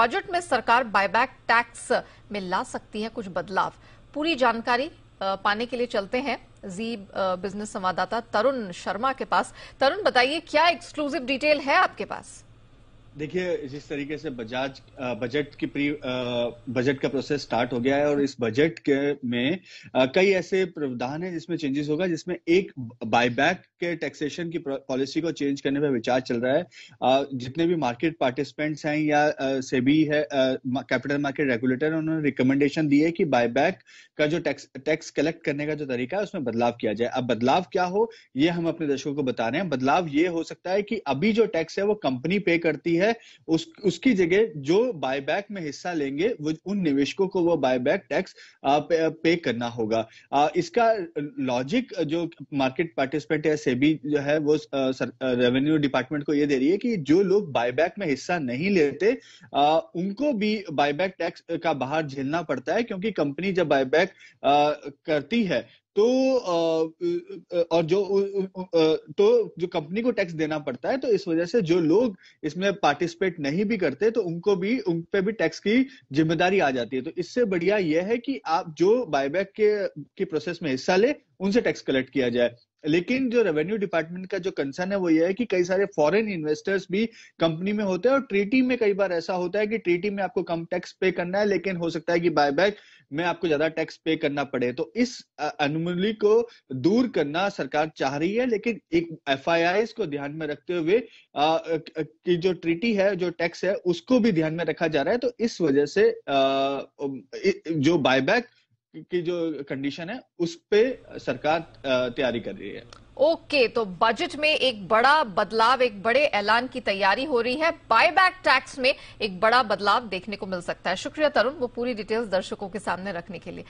budget में सरकार buyback tax में ला सकती है कुछ बदलाव पूरी जानकारी पाने के लिए चलते हैं जी बिजनेस संवाददाता तरुण शर्मा के पास तरुण बताइए क्या एक्सक्लूसिव डिटेल है आपके पास देखिए जिस तरीके से बजाज बजट की प्री बजट का प्रोसेस स्टार्ट हो गया है और इस बजट के में कई ऐसे प्रावधान है जिसमें चेंजेस होगा जिसमें एक बायबैक के टैक्सेशन की पॉलिसी को चेंज करने पर विचार चल रहा है जितने भी मार्केट पार्टिसिपेंट्स हैं या सेबी है कैपिटल मार्केट रेगुलेटर उन्होंने रिकमेंडेशन दी है कि बायबैक का जो टैक्स टैक्स कलेक्ट करने का जो तरीका है उसमें बदलाव किया जाए अब बदलाव क्या हो ये हम अपने दर्शकों को बता रहे हैं बदलाव ये हो सकता है कि अभी जो टैक्स है वो कंपनी पे करती है है उस उसकी जगह जो बायबैक में हिस्सा लेंगे वो उन निवेशकों को वो बायबैक टैक्स पे, करना होगा इसका लॉजिक जो मार्केट पार्टिसिपेंट है सेबी जो है वो रेवेन्यू डिपार्टमेंट को ये दे रही है कि जो लोग बायबैक में हिस्सा नहीं लेते उनको भी बायबैक टैक्स का बाहर झेलना पड़ता है क्योंकि कंपनी जब बायबैक करती है तो और जो तो जो कंपनी को टैक्स देना पड़ता है तो इस वजह से जो लोग इसमें पार्टिसिपेट नहीं भी करते तो उनको भी उन पे भी टैक्स की जिम्मेदारी आ जाती है तो इससे बढ़िया यह है कि आप जो बायबैक के की प्रोसेस में हिस्सा ले उनसे टैक्स कलेक्ट किया जाए लेकिन जो रेवेन्यू डिपार्टमेंट का जो कंसर्न है वो ये है कि कई सारे फॉरेन इन्वेस्टर्स भी कंपनी में होते हैं और ट्रीटी में कई बार ऐसा होता है कि ट्रीटी में आपको कम टैक्स पे करना है लेकिन हो सकता है कि बायबैक में आपको ज्यादा टैक्स पे करना पड़े तो इस अनुमूली को दूर करना सरकार चाह रही है लेकिन एक एफ को ध्यान में रखते हुए की जो ट्रीटी है जो टैक्स है उसको भी ध्यान में रखा जा रहा है तो इस वजह से जो बायबैक की जो कंडीशन है उस पर सरकार तैयारी कर रही है ओके तो बजट में एक बड़ा बदलाव एक बड़े ऐलान की तैयारी हो रही है बायबैक टैक्स में एक बड़ा बदलाव देखने को मिल सकता है शुक्रिया तरुण वो पूरी डिटेल्स दर्शकों के सामने रखने के लिए